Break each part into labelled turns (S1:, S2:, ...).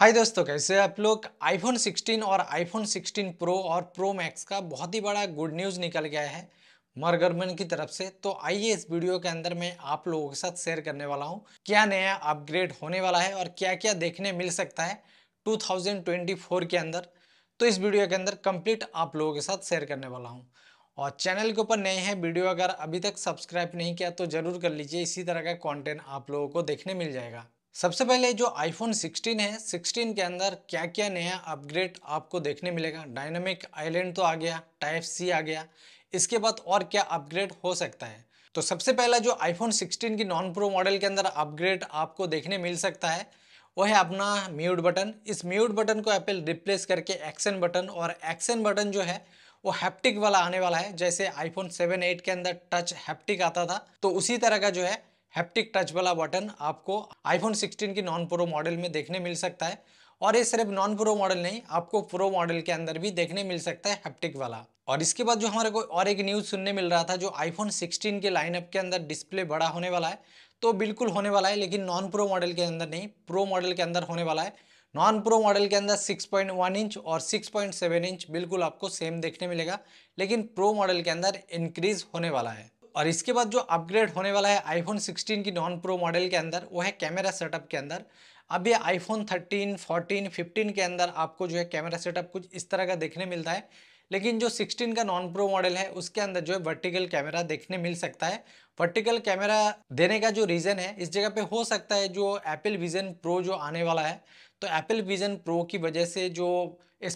S1: हाय दोस्तों कैसे आप लोग आईफोन 16 और आईफोन 16 प्रो और प्रो मैक्स का बहुत ही बड़ा गुड न्यूज़ निकल गया है मरगरमन की तरफ से तो आइए इस वीडियो के अंदर मैं आप लोगों के साथ शेयर करने वाला हूँ क्या नया अपग्रेड होने वाला है और क्या क्या देखने मिल सकता है 2024 के अंदर तो इस वीडियो के अंदर कंप्लीट आप लोगों के साथ शेयर करने वाला हूँ और चैनल के ऊपर नए हैं वीडियो अगर अभी तक सब्सक्राइब नहीं किया तो ज़रूर कर लीजिए इसी तरह का कॉन्टेंट आप लोगों को देखने मिल जाएगा सबसे पहले जो आईफोन 16 है 16 के अंदर क्या क्या नया अपग्रेड आपको देखने मिलेगा डायनामिक आइलैंड तो आ गया टाइप सी आ गया इसके बाद और क्या अपग्रेड हो सकता है तो सबसे पहला जो आईफोन 16 की नॉन प्रो मॉडल के अंदर अपग्रेड आपको देखने मिल सकता है वो है अपना म्यूट बटन इस म्यूट बटन को एप्पल रिप्लेस करके एक्शन बटन और एक्शन बटन जो है वो हैप्टिक वाला आने वाला है जैसे आईफोन सेवन एट के अंदर टच हैप्टिक आता था तो उसी तरह का जो है हैप्टिक टच वाला बटन आपको आईफोन 16 की नॉन प्रो मॉडल में देखने मिल सकता है और ये सिर्फ नॉन प्रो मॉडल नहीं आपको प्रो मॉडल के अंदर भी देखने मिल सकता है हैप्टिक वाला और इसके बाद जो हमारे को और एक न्यूज़ सुनने मिल रहा था जो आईफोन 16 के लाइनअप के अंदर डिस्प्ले बड़ा होने वाला है तो बिल्कुल होने वाला है लेकिन नॉन प्रो मॉडल के अंदर नहीं प्रो मॉडल के अंदर होने वाला है नॉन प्रो मॉडल के अंदर 6.1 इंच और 6.7 इंच बिल्कुल आपको सेम देखने मिलेगा लेकिन प्रो मॉडल के अंदर इंक्रीज होने वाला है और इसके बाद जो अपग्रेड होने वाला है आईफोन 16 की नॉन प्रो मॉडल के अंदर वो है कैमरा सेटअप के अंदर अब ये आईफोन 13, 14, 15 के अंदर आपको जो है कैमरा सेटअप कुछ इस तरह का देखने मिलता है लेकिन जो 16 का नॉन प्रो मॉडल है उसके अंदर जो है वर्टिकल कैमरा देखने मिल सकता है वर्टिकल कैमरा देने का जो रीज़न है इस जगह पे हो सकता है जो एप्पल विज़न प्रो जो आने वाला है तो एप्पल विज़न प्रो की वजह से जो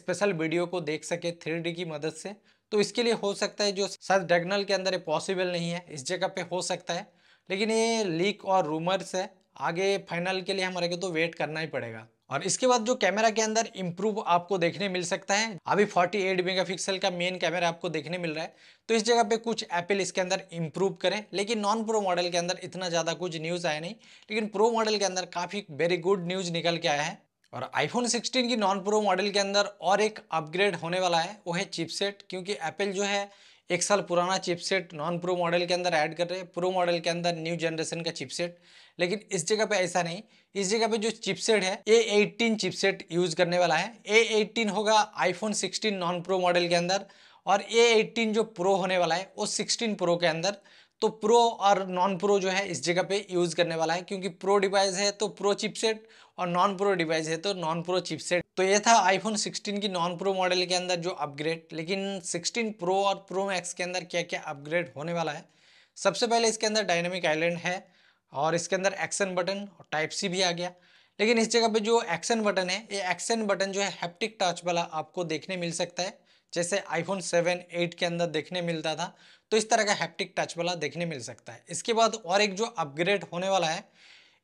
S1: स्पेशल वीडियो को देख सके थ्री की मदद से तो इसके लिए हो सकता है जो सर डेगनल के अंदर ये पॉसिबल नहीं है इस जगह पे हो सकता है लेकिन ये लीक और रूमर्स है आगे फाइनल के लिए हमारे को तो वेट करना ही पड़ेगा और इसके बाद जो कैमरा के अंदर इम्प्रूव आपको देखने मिल सकता है अभी 48 पिक्सल का मेन कैमरा आपको देखने मिल रहा है तो इस जगह पे कुछ एप्पल इसके अंदर इम्प्रूव करें लेकिन नॉन प्रो मॉडल के अंदर इतना ज़्यादा कुछ न्यूज़ आया नहीं लेकिन प्रो मॉडल के अंदर काफ़ी वेरी गुड न्यूज़ निकल के आया है और आईफोन 16 की नॉन प्रो मॉडल के अंदर और एक अपग्रेड होने वाला है वो है चिपसेट क्योंकि एप्पल जो है एक साल पुराना चिपसेट नॉन प्रो मॉडल के अंदर ऐड कर रहे हैं प्रो मॉडल के अंदर न्यू जनरेशन का चिपसेट लेकिन इस जगह पे ऐसा नहीं इस जगह पे जो चिपसेट है ए एटीन चिपसेट यूज़ करने वाला है ए एटीन होगा आईफोन 16 नॉन प्रो मॉडल के अंदर और ए एटीन जो प्रो होने वाला है वो 16 प्रो के अंदर तो प्रो और नॉन प्रो जो है इस जगह पे यूज़ करने वाला है क्योंकि प्रो डिवाइस है तो प्रो चिपसेट और नॉन प्रो डिवाइस है तो नॉन प्रो चिपसेट तो ये था आईफोन 16 की नॉन प्रो मॉडल के अंदर जो अपग्रेड लेकिन 16 प्रो और प्रो मैक्स के अंदर क्या क्या अपग्रेड होने वाला है सबसे पहले इसके अंदर डायनेमिक आइलैंड है और इसके अंदर एक्शन बटन और टाइप सी भी आ गया लेकिन इस जगह पे जो एक्शन बटन है ये एक्शन बटन जो है हैप्टिक टच वाला आपको देखने मिल सकता है जैसे आईफोन सेवन एट के अंदर देखने मिलता था तो इस तरह का हैप्टिक टच वाला देखने मिल सकता है इसके बाद और एक जो अपग्रेड होने वाला है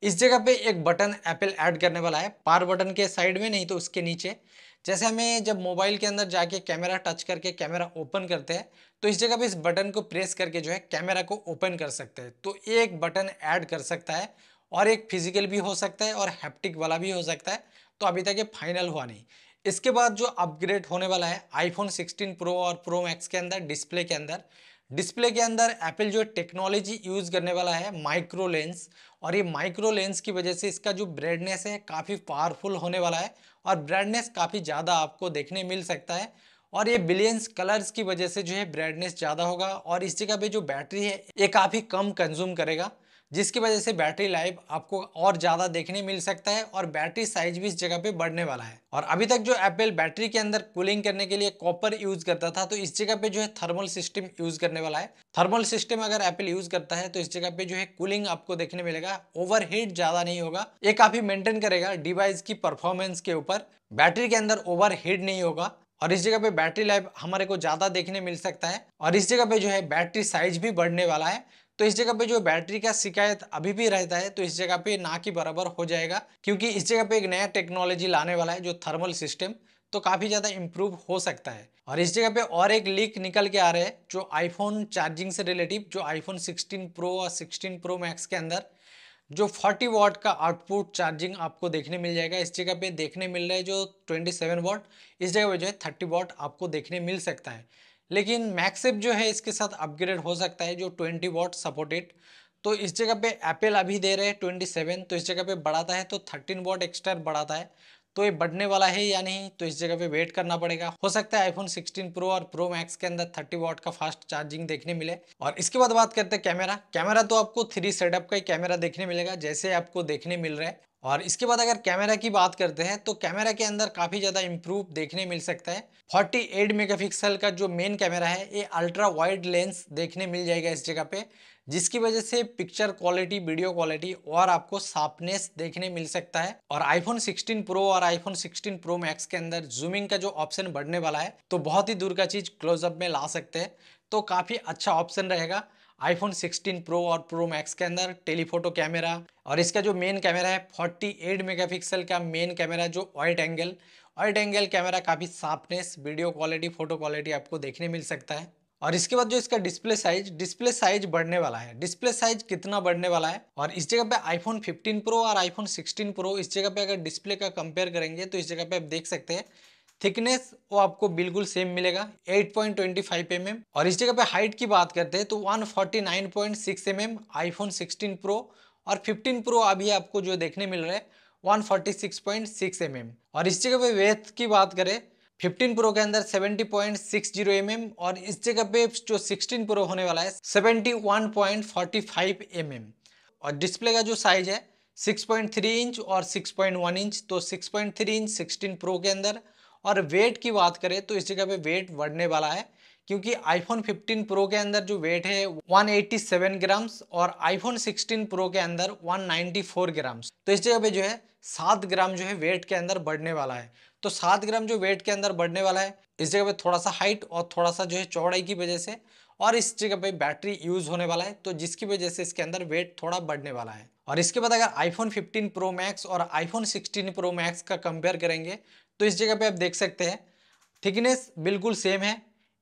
S1: इस जगह पे एक बटन एप्पल ऐड करने वाला है पार बटन के साइड में नहीं तो उसके नीचे जैसे हमें जब मोबाइल के अंदर जाके कैमरा टच करके कैमरा ओपन करते हैं तो इस जगह पे इस बटन को प्रेस करके जो है कैमरा को ओपन कर सकते हैं तो एक बटन ऐड कर सकता है और एक फिजिकल भी हो सकता है और हैप्टिक वाला भी हो सकता है तो अभी तक ये फाइनल हुआ नहीं इसके बाद जो अपग्रेड होने वाला है आईफोन सिक्सटीन प्रो और प्रो मैक्स के अंदर डिस्प्ले के अंदर डिस्प्ले के अंदर एप्पल जो टेक्नोलॉजी यूज़ करने वाला है माइक्रो लेंस और ये माइक्रो लेंस की वजह से इसका जो ब्राइटनेस है काफ़ी पावरफुल होने वाला है और ब्राइटनेस काफ़ी ज़्यादा आपको देखने मिल सकता है और ये बिलियंस कलर्स की वजह से जो है ब्राइटनेस ज़्यादा होगा और इस जगह पे जो बैटरी है ये काफ़ी कम कंज्यूम करेगा जिसकी वजह से बैटरी लाइफ आपको और ज़्यादा देखने मिल सकता है और बैटरी साइज भी इस जगह पे बढ़ने वाला है और अभी तक जो एप्पल बैटरी के अंदर कूलिंग करने के लिए कॉपर यूज करता था तो इस जगह पे जो है थर्मल सिस्टम यूज करने वाला है थर्मल सिस्टम अगर एप्पल यूज करता है तो इस जगह पे जो है कूलिंग आपको देखने मिलेगा ओवर ज़्यादा नहीं होगा ये काफ़ी मेंटेन करेगा डिवाइस की परफॉर्मेंस के ऊपर बैटरी के अंदर ओवर नहीं होगा और इस जगह पे बैटरी लाइफ हमारे को ज़्यादा देखने मिल सकता है और इस जगह पे जो है बैटरी साइज भी बढ़ने वाला है तो इस जगह पे जो बैटरी का शिकायत अभी भी रहता है तो इस जगह पे ना कि बराबर हो जाएगा क्योंकि इस जगह पे एक नया टेक्नोलॉजी लाने वाला है जो थर्मल सिस्टम तो काफ़ी ज़्यादा इम्प्रूव हो सकता है और इस जगह पे और एक लीक निकल के आ रहे हैं जो आईफोन चार्जिंग से रिलेटिव जो आईफोन सिक्सटीन प्रो और सिक्सटीन प्रो मैक्स के अंदर जो फोर्टी वॉट का आउटपुट चार्जिंग आपको देखने मिल जाएगा इस जगह पे देखने मिल रहा है जो सेवन वॉट इस जगह पे जो है थर्टी वॉट आपको देखने मिल सकता है लेकिन मैक्सेप जो है इसके साथ अपग्रेड हो सकता है जो 20 वॉट सपोर्टेड तो इस जगह पे एप्पल अभी दे रहे हैं 27 तो इस जगह पे बढ़ाता है तो 13 वॉट एक्स्ट्रा बढ़ाता है तो ये बढ़ने वाला है या नहीं तो इस जगह पे वेट करना पड़ेगा हो सकता है आईफोन 16 प्रो और प्रो मैक्स के अंदर 30 वॉट का फास्ट चार्जिंग देखने मिले और इसके बाद बात करते हैं कैमरा कैमरा तो आपको थ्री सेटअप का ही कैमरा देखने मिलेगा जैसे आपको देखने मिल रहा है और इसके बाद अगर कैमरा की बात करते हैं तो कैमरा के अंदर काफ़ी ज़्यादा इम्प्रूव देखने मिल सकता है 48 मेगापिक्सल का जो मेन कैमरा है ये अल्ट्रा वाइड लेंस देखने मिल जाएगा इस जगह पे जिसकी वजह से पिक्चर क्वालिटी वीडियो क्वालिटी और आपको शार्पनेस देखने मिल सकता है और आईफोन 16 प्रो और आईफोन 16 प्रो मैक्स के अंदर जूमिंग का जो ऑप्शन बढ़ने वाला है तो बहुत ही दूर का चीज़ क्लोजअप में ला सकते हैं तो काफ़ी अच्छा ऑप्शन रहेगा आईफोन 16 प्रो और प्रो मैक्स के अंदर टेलीफोटो कैमरा और इसका जो मेन कैमरा है 48 मेगापिक्सल का मेन कैमरा जो wide angle wide angle camera काफ़ी साफनेस वीडियो क्वालिटी फोटो क्वालिटी आपको देखने मिल सकता है और इसके बाद जो इसका डिस्प्ले साइज डिस्प्ले साइज बढ़ने वाला है डिस्प्ले साइज कितना बढ़ने वाला है और इस जगह पे आईफोन 15 प्रो और आईफोन 16 प्रो इस जगह पे अगर डिस्प्ले का कंपेयर करेंगे तो इस जगह पे आप देख सकते हैं थिकनेस वो आपको बिल्कुल सेम मिलेगा 8.25 पॉइंट mm. और इस जगह पे हाइट की बात करते हैं तो 149.6 फोर्टी mm, iPhone 16 Pro और 15 Pro अभी आपको जो देखने मिल रहा है 146.6 mm. और इस जगह पे वेथ की बात करें 15 प्रो के अंदर 70.60 पॉइंट mm और इस जगह पे जो 16 प्रो होने वाला है 71.45 पॉइंट mm. और डिस्प्ले का जो साइज है 6.3 इंच और 6.1 इंच तो 6.3 इंच 16 प्रो के अंदर और वेट की बात करें तो इस जगह पे वेट बढ़ने वाला है क्योंकि आईफोन 15 प्रो के अंदर जो वेट है 187 ग्राम्स और आईफोन 16 प्रो के अंदर 194 ग्राम्स तो इस जगह पे जो है सात ग्राम जो है वेट के अंदर बढ़ने वाला है तो सात ग्राम जो वेट के अंदर बढ़ने वाला है इस जगह पे थोड़ा सा हाइट और थोड़ा सा जो है चौड़ाई की वजह से और इस जगह पे बैटरी यूज होने वाला है तो जिसकी वजह से इसके अंदर वेट थोड़ा बढ़ने वाला है और इसके बाद अगर आईफोन 15 प्रो मैक्स और आईफोन 16 प्रो मैक्स का कंपेयर करेंगे तो इस जगह पे आप देख सकते हैं थिकनेस बिल्कुल सेम है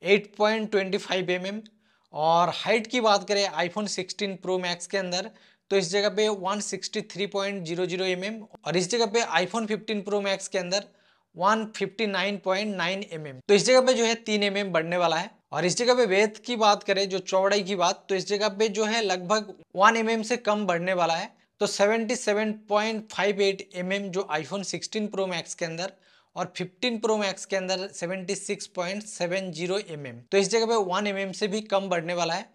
S1: 8.25 पॉइंट mm और हाइट की बात करें आईफोन 16 प्रो मैक्स के अंदर तो इस जगह पे 163.00 सिक्सटी mm और इस जगह पे आईफोन 15 प्रो मैक्स के अंदर 159.9 फिफ्टी mm तो इस जगह पे जो है तीन एम mm बढ़ने वाला है और इस जगह पे वेथ की बात करें जो चौड़ाई की बात तो इस जगह पे जो है लगभग 1 mm से कम बढ़ने वाला है तो 77.58 सेवन mm जो आईफोन 16 प्रो मैक्स के अंदर और 15 प्रो मैक्स के अंदर 76.70 mm तो इस जगह पे 1 mm से भी कम बढ़ने वाला है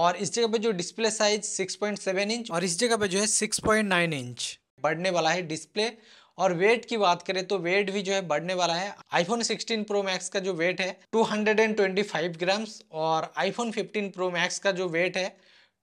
S1: और इस जगह पे जो डिस्प्ले साइज 6.7 इंच और इस जगह पे जो है 6.9 इंच बढ़ने वाला है डिस्प्ले और वेट की बात करें तो वेट भी जो है बढ़ने वाला है आईफोन 16 प्रो मैक्स का जो वेट है 225 ग्राम्स और आईफोन 15 प्रो मैक्स का जो वेट है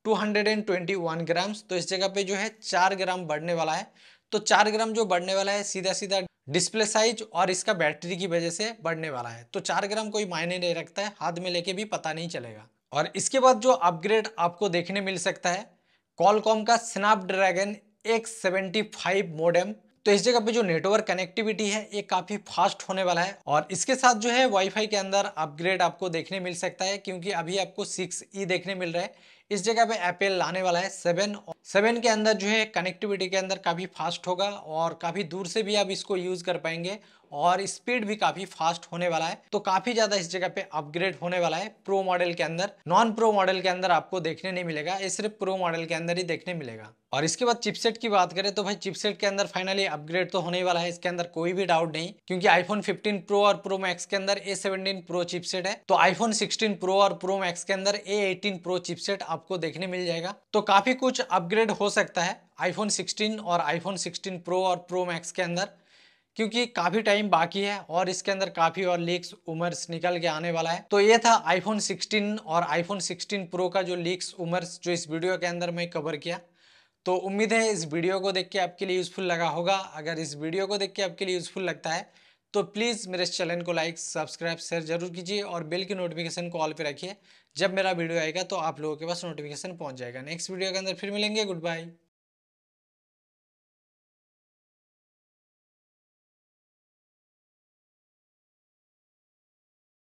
S1: 221 ग्राम्स तो इस जगह पे जो है चार ग्राम बढ़ने वाला है तो चार ग्राम जो बढ़ने वाला है सीधा सीधा डिस्प्ले साइज और इसका बैटरी की वजह से बढ़ने वाला है तो चार ग्राम कोई मायने नहीं रखता है हाथ में लेके भी पता नहीं चलेगा और इसके बाद जो अपग्रेड आपको देखने मिल सकता है कॉलकॉम का स्नैपड्रैगन फाइव मॉडम तो इस जगह पे जो नेटवर्क कनेक्टिविटी है ये काफ़ी फास्ट होने वाला है और इसके साथ जो है वाईफाई के अंदर अपग्रेड आपको देखने मिल सकता है क्योंकि अभी आपको सिक्स ई e देखने मिल रहा है इस जगह पे एपेल लाने वाला है सेवन सेवन के अंदर जो है कनेक्टिविटी के अंदर काफ़ी फास्ट होगा और काफ़ी दूर से भी आप इसको यूज़ कर पाएंगे और स्पीड भी काफी फास्ट होने वाला है तो काफी ज्यादा इस जगह पे अपग्रेड होने वाला है प्रो मॉडल के अंदर नॉन प्रो मॉडल के अंदर आपको देखने नहीं मिलेगा ये सिर्फ प्रो मॉडल के अंदर ही देखने मिलेगा और इसके बाद चिपसेट की बात करें तो भाई चिपसेट के अंदर फाइनली अपग्रेड तो होने वाला है इसके अंदर कोई भी डाउट नहीं क्योंकि आईफोन 15 प्रो और प्रो मैक्स के अंदर ए सेवनटीन प्रो चिपसेट है तो आईफोन 16 प्रो और प्रो मैक्स के अंदर ए एटीन प्रो चिपसेट आपको देखने मिल जाएगा तो काफी कुछ अपग्रेड हो सकता है आईफोन सिक्सटीन और आईफोन सिक्सटीन प्रो और प्रो मैक्स के अंदर क्योंकि काफ़ी टाइम बाकी है और इसके अंदर काफ़ी और लीक्स उमर्स निकल के आने वाला है तो ये था आईफोन 16 और आईफोन 16 प्रो का जो लीक्स उमर्स जो इस वीडियो के अंदर मैं कवर किया तो उम्मीद है इस वीडियो को देख के आपके लिए यूज़फुल लगा होगा अगर इस वीडियो को देख के आपके लिए यूज़फुल लगता है तो प्लीज़ मेरे इस चैनल को लाइक सब्सक्राइब शेयर जरूर कीजिए और बिल की नोटिफिकेशन को ऑल पर रखिए जब मेरा वीडियो आएगा तो आप लोगों के पास नोटिफिकेशन पहुंच जाएगा नेक्स्ट वीडियो के अंदर फिर मिलेंगे गुड बाय